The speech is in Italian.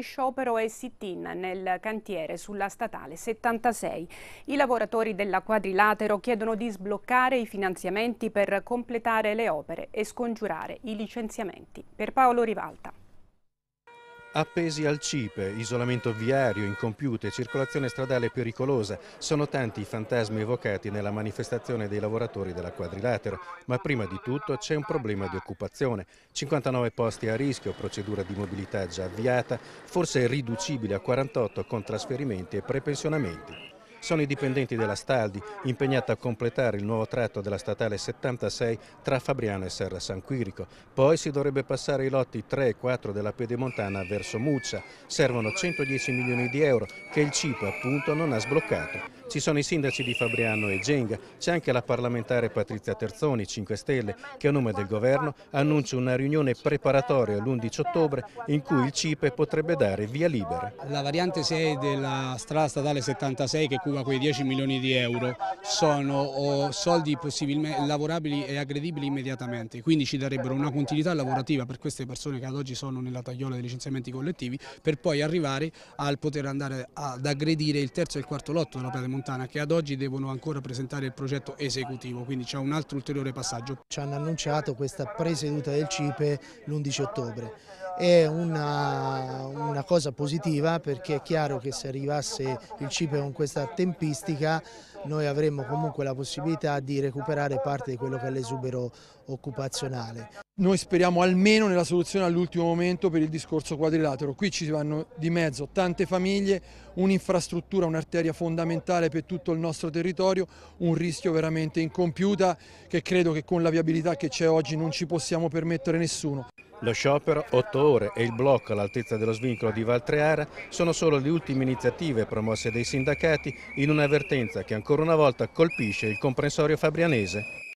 sciopero e sit-in nel cantiere sulla statale 76. I lavoratori della Quadrilatero chiedono di sbloccare i finanziamenti per completare le opere e scongiurare i licenziamenti. Per Paolo Rivalta. Appesi al cipe, isolamento viario incompiuto e circolazione stradale pericolosa sono tanti i fantasmi evocati nella manifestazione dei lavoratori della quadrilatera, ma prima di tutto c'è un problema di occupazione. 59 posti a rischio, procedura di mobilità già avviata, forse riducibile a 48 con trasferimenti e prepensionamenti sono i dipendenti della Staldi, impegnata a completare il nuovo tratto della statale 76 tra Fabriano e Serra San Quirico. Poi si dovrebbe passare i lotti 3 e 4 della Pedemontana verso Muccia. Servono 110 milioni di euro che il CIPA appunto non ha sbloccato. Ci sono i sindaci di Fabriano e Genga, c'è anche la parlamentare Patrizia Terzoni, 5 Stelle, che a nome del governo annuncia una riunione preparatoria l'11 ottobre in cui il CIPE potrebbe dare via libera. La variante 6 della strada statale 76 che cuba quei 10 milioni di euro sono soldi lavorabili e aggredibili immediatamente, quindi ci darebbero una continuità lavorativa per queste persone che ad oggi sono nella tagliola dei licenziamenti collettivi per poi arrivare al poter andare ad aggredire il terzo e il quarto lotto della Piemonte Fontana che ad oggi devono ancora presentare il progetto esecutivo, quindi c'è un altro ulteriore passaggio. Ci hanno annunciato questa preseduta del CIPE l'11 ottobre. È una, una cosa positiva perché è chiaro che se arrivasse il CIPE con questa tempistica noi avremmo comunque la possibilità di recuperare parte di quello che è l'esubero occupazionale. Noi speriamo almeno nella soluzione all'ultimo momento per il discorso quadrilatero. Qui ci vanno di mezzo tante famiglie, un'infrastruttura, un'arteria fondamentale per tutto il nostro territorio, un rischio veramente incompiuta che credo che con la viabilità che c'è oggi non ci possiamo permettere nessuno. Lo sciopero, otto ore e il blocco all'altezza dello svincolo di Valtreara sono solo le ultime iniziative promosse dai sindacati in un'avvertenza che ancora una volta colpisce il comprensorio fabrianese.